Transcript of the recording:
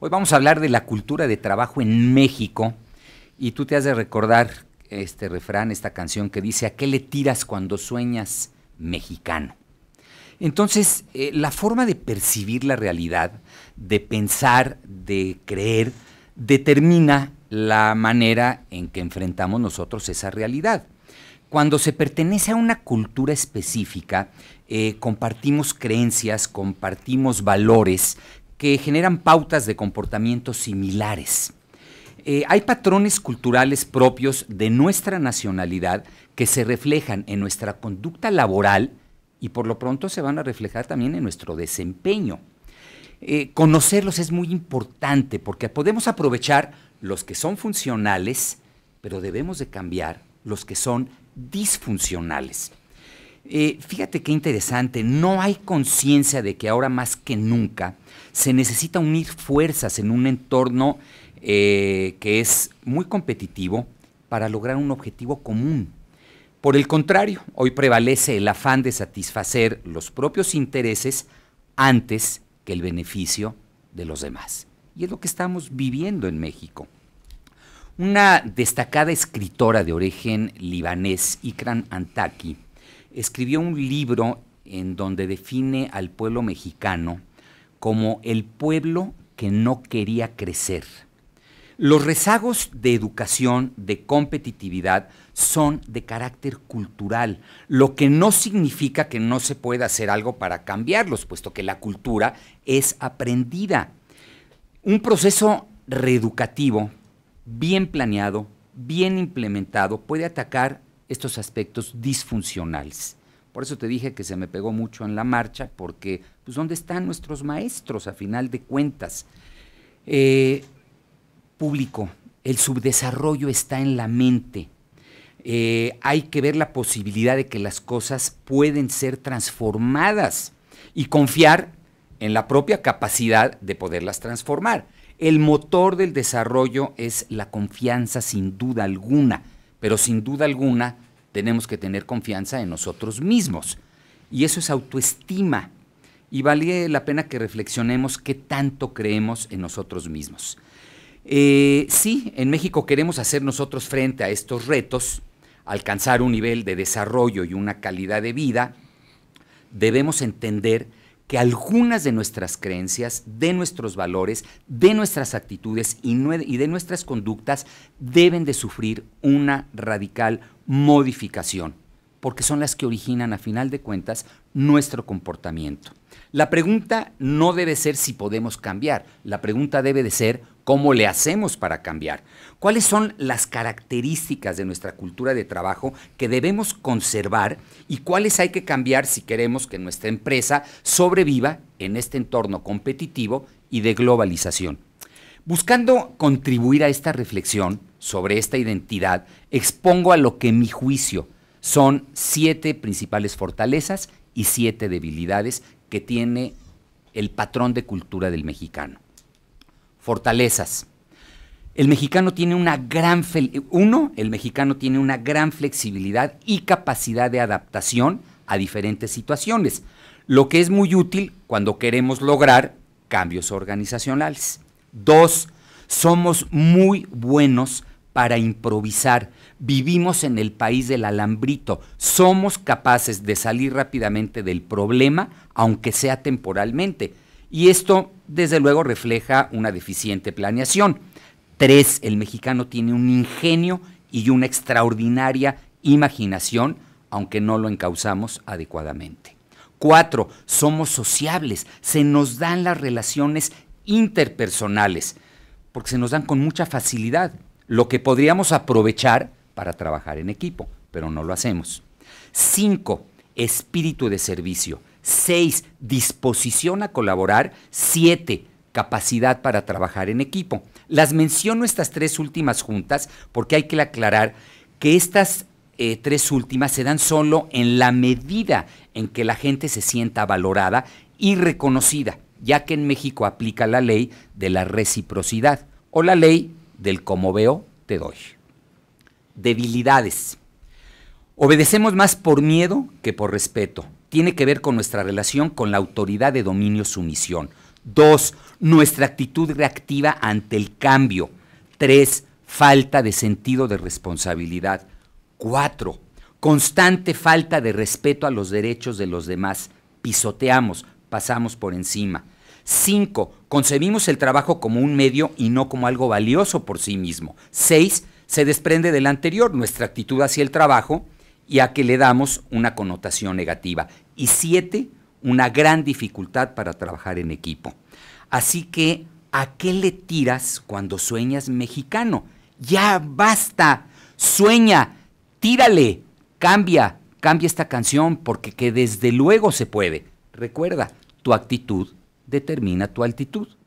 Hoy vamos a hablar de la cultura de trabajo en México y tú te has de recordar este refrán, esta canción que dice, ¿a qué le tiras cuando sueñas mexicano? Entonces, eh, la forma de percibir la realidad, de pensar, de creer, determina la manera en que enfrentamos nosotros esa realidad. Cuando se pertenece a una cultura específica, eh, compartimos creencias, compartimos valores que generan pautas de comportamiento similares. Eh, hay patrones culturales propios de nuestra nacionalidad que se reflejan en nuestra conducta laboral y por lo pronto se van a reflejar también en nuestro desempeño. Eh, conocerlos es muy importante porque podemos aprovechar los que son funcionales, pero debemos de cambiar los que son disfuncionales. Eh, fíjate qué interesante, no hay conciencia de que ahora más que nunca se necesita unir fuerzas en un entorno eh, que es muy competitivo para lograr un objetivo común. Por el contrario, hoy prevalece el afán de satisfacer los propios intereses antes que el beneficio de los demás. Y es lo que estamos viviendo en México. Una destacada escritora de origen libanés, Ikran Antaki, escribió un libro en donde define al pueblo mexicano como el pueblo que no quería crecer. Los rezagos de educación, de competitividad, son de carácter cultural, lo que no significa que no se pueda hacer algo para cambiarlos, puesto que la cultura es aprendida. Un proceso reeducativo, bien planeado, bien implementado, puede atacar estos aspectos disfuncionales. Por eso te dije que se me pegó mucho en la marcha, porque, pues, ¿dónde están nuestros maestros a final de cuentas? Eh, público, el subdesarrollo está en la mente. Eh, hay que ver la posibilidad de que las cosas pueden ser transformadas y confiar en la propia capacidad de poderlas transformar. El motor del desarrollo es la confianza sin duda alguna. Pero sin duda alguna tenemos que tener confianza en nosotros mismos. Y eso es autoestima. Y vale la pena que reflexionemos qué tanto creemos en nosotros mismos. Eh, si en México queremos hacer nosotros frente a estos retos, alcanzar un nivel de desarrollo y una calidad de vida. Debemos entender que algunas de nuestras creencias, de nuestros valores, de nuestras actitudes y, de nuestras conductas deben de sufrir una radical modificación porque son las que originan, a final de cuentas, nuestro comportamiento. La pregunta no debe ser si podemos cambiar, la pregunta debe de ser cómo le hacemos para cambiar, cuáles son las características de nuestra cultura de trabajo que debemos conservar y cuáles hay que cambiar si queremos que nuestra empresa sobreviva en este entorno competitivo y de globalización. Buscando contribuir a esta reflexión sobre esta identidad, expongo a lo que mi juicio son siete principales fortalezas y siete debilidades que tiene el patrón de cultura del mexicano. Fortalezas. El mexicano tiene una gran uno, el mexicano tiene una gran flexibilidad y capacidad de adaptación a diferentes situaciones, lo que es muy útil cuando queremos lograr cambios organizacionales. Dos, somos muy buenos para improvisar. Vivimos en el país del alambrito. Somos capaces de salir rápidamente del problema, aunque sea temporalmente. Y esto, desde luego, refleja una deficiente planeación. Tres, el mexicano tiene un ingenio y una extraordinaria imaginación, aunque no lo encauzamos adecuadamente. Cuatro, somos sociables, se nos dan las relaciones interpersonales, porque se nos dan con mucha facilidad lo que podríamos aprovechar para trabajar en equipo, pero no lo hacemos. Cinco, espíritu de servicio. Seis, disposición a colaborar. Siete, capacidad para trabajar en equipo. Las menciono estas tres últimas juntas porque hay que aclarar que estas eh, tres últimas se dan solo en la medida en que la gente se sienta valorada y reconocida, ya que en México aplica la ley de la reciprocidad o la ley del como veo, te doy. Debilidades. Obedecemos más por miedo que por respeto. Tiene que ver con nuestra relación con la autoridad de dominio-sumisión. Dos, nuestra actitud reactiva ante el cambio. Tres, falta de sentido de responsabilidad. Cuatro, constante falta de respeto a los derechos de los demás. Pisoteamos, pasamos por encima. 5. Concebimos el trabajo como un medio y no como algo valioso por sí mismo. 6. Se desprende del anterior nuestra actitud hacia el trabajo y a que le damos una connotación negativa. Y siete, Una gran dificultad para trabajar en equipo. Así que, ¿a qué le tiras cuando sueñas mexicano? Ya basta. Sueña, tírale, cambia, cambia esta canción porque que desde luego se puede. Recuerda, tu actitud determina tu altitud.